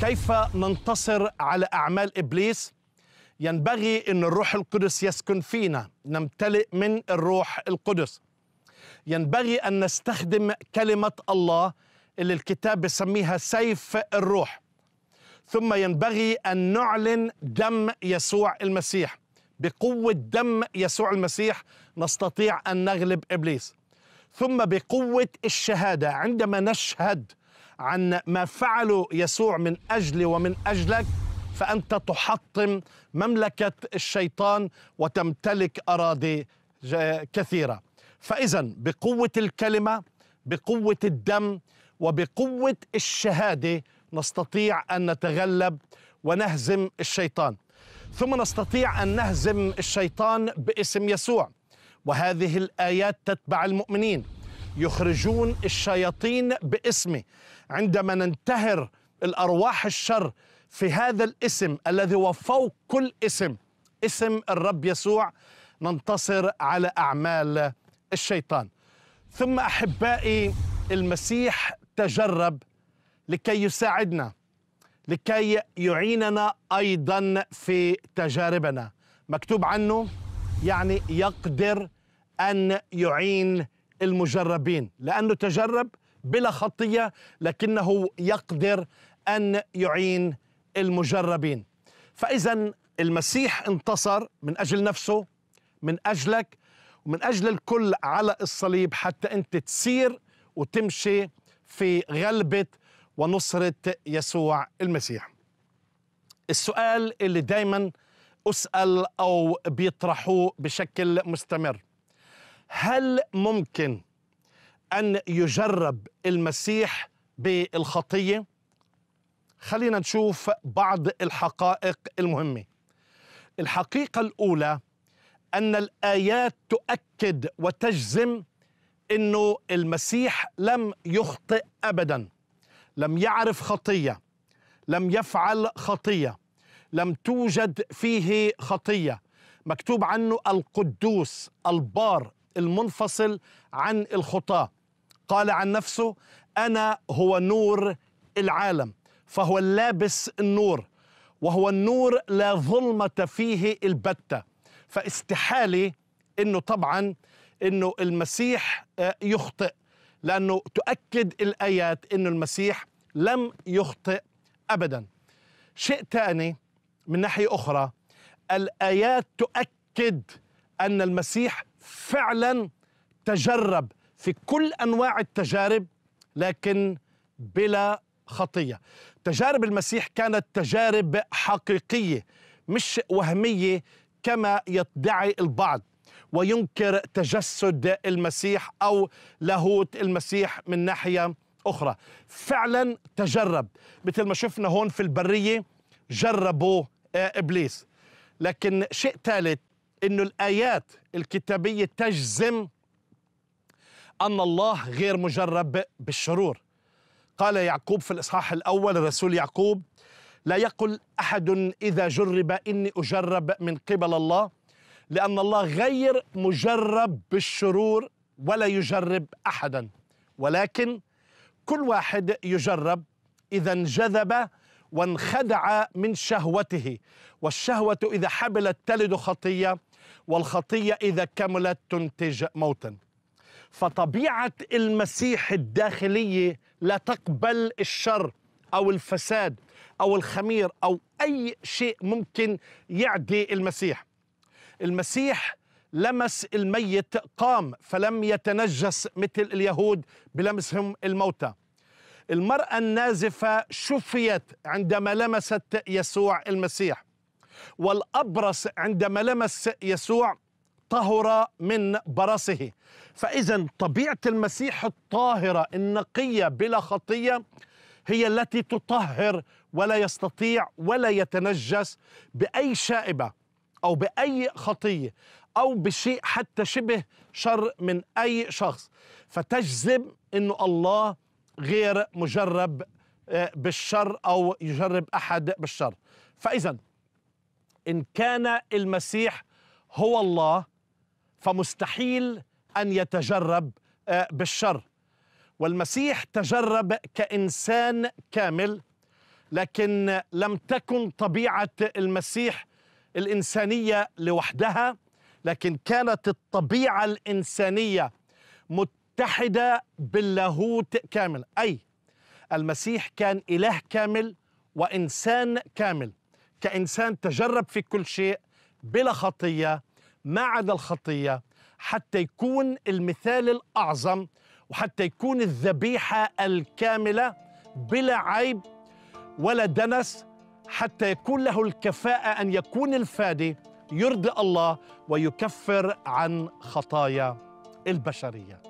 كيف ننتصر على أعمال إبليس؟ ينبغي أن الروح القدس يسكن فينا نمتلئ من الروح القدس ينبغي أن نستخدم كلمة الله اللي الكتاب بيسميها سيف الروح ثم ينبغي أن نعلن دم يسوع المسيح بقوة دم يسوع المسيح نستطيع أن نغلب إبليس ثم بقوة الشهادة عندما نشهد عن ما فعله يسوع من اجلي ومن اجلك فانت تحطم مملكه الشيطان وتمتلك اراضي كثيره فاذا بقوه الكلمه بقوه الدم وبقوه الشهاده نستطيع ان نتغلب ونهزم الشيطان ثم نستطيع ان نهزم الشيطان باسم يسوع وهذه الايات تتبع المؤمنين يخرجون الشياطين باسمي عندما ننتهر الارواح الشر في هذا الاسم الذي هو فوق كل اسم اسم الرب يسوع ننتصر على اعمال الشيطان ثم احبائي المسيح تجرب لكي يساعدنا لكي يعيننا ايضا في تجاربنا مكتوب عنه يعني يقدر ان يعين المجربين لأنه تجرب بلا خطية لكنه يقدر أن يعين المجربين فإذا المسيح انتصر من أجل نفسه من أجلك ومن أجل الكل على الصليب حتى أنت تسير وتمشي في غلبة ونصرة يسوع المسيح السؤال اللي دايما أسأل أو بيطرحوه بشكل مستمر هل ممكن أن يجرب المسيح بالخطية؟ خلينا نشوف بعض الحقائق المهمة الحقيقة الأولى أن الآيات تؤكد وتجزم أنه المسيح لم يخطئ أبدا لم يعرف خطية لم يفعل خطية لم توجد فيه خطية مكتوب عنه القدوس البار المنفصل عن الخطاة قال عن نفسه أنا هو نور العالم فهو اللابس النور وهو النور لا ظلمة فيه البتة فاستحالي أنه طبعا أنه المسيح آه، يخطئ لأنه تؤكد الآيات أنه المسيح لم يخطئ أبدا شيء ثاني من ناحية أخرى الآيات تؤكد أن المسيح فعلا تجرب في كل انواع التجارب لكن بلا خطيه تجارب المسيح كانت تجارب حقيقيه مش وهميه كما يدعي البعض وينكر تجسد المسيح او لاهوت المسيح من ناحيه اخرى فعلا تجرب مثل ما شفنا هون في البريه جربوا آه، ابليس لكن شيء ثالث انه الايات الكتابيه تجزم ان الله غير مجرب بالشرور قال يعقوب في الاصحاح الاول الرسول يعقوب لا يقل احد اذا جرب اني اجرب من قبل الله لان الله غير مجرب بالشرور ولا يجرب احدا ولكن كل واحد يجرب اذا انجذب وانخدع من شهوته والشهوه اذا حبلت تلد خطيه والخطية إذا كملت تنتج موتا فطبيعة المسيح الداخلية لا تقبل الشر أو الفساد أو الخمير أو أي شيء ممكن يعدي المسيح المسيح لمس الميت قام فلم يتنجس مثل اليهود بلمسهم الموتى المرأة النازفة شفيت عندما لمست يسوع المسيح والأبرص عندما لمس يسوع طهر من برصه فإذا طبيعة المسيح الطاهرة النقية بلا خطية هي التي تطهر ولا يستطيع ولا يتنجس بأي شائبة أو بأي خطية أو بشيء حتى شبه شر من أي شخص فتجذب أنه الله غير مجرب آه، بالشر أو يجرب أحد بالشر فإذا إن كان المسيح هو الله فمستحيل أن يتجرب آه، بالشر والمسيح تجرب كإنسان كامل لكن لم تكن طبيعة المسيح الإنسانية لوحدها لكن كانت الطبيعة الإنسانية متحدة باللاهوت كامل أي المسيح كان إله كامل وإنسان كامل كإنسان تجرب في كل شيء بلا خطية ما عدا الخطية حتى يكون المثال الأعظم وحتى يكون الذبيحة الكاملة بلا عيب ولا دنس حتى يكون له الكفاءة أن يكون الفادي يرضي الله ويكفر عن خطايا البشريه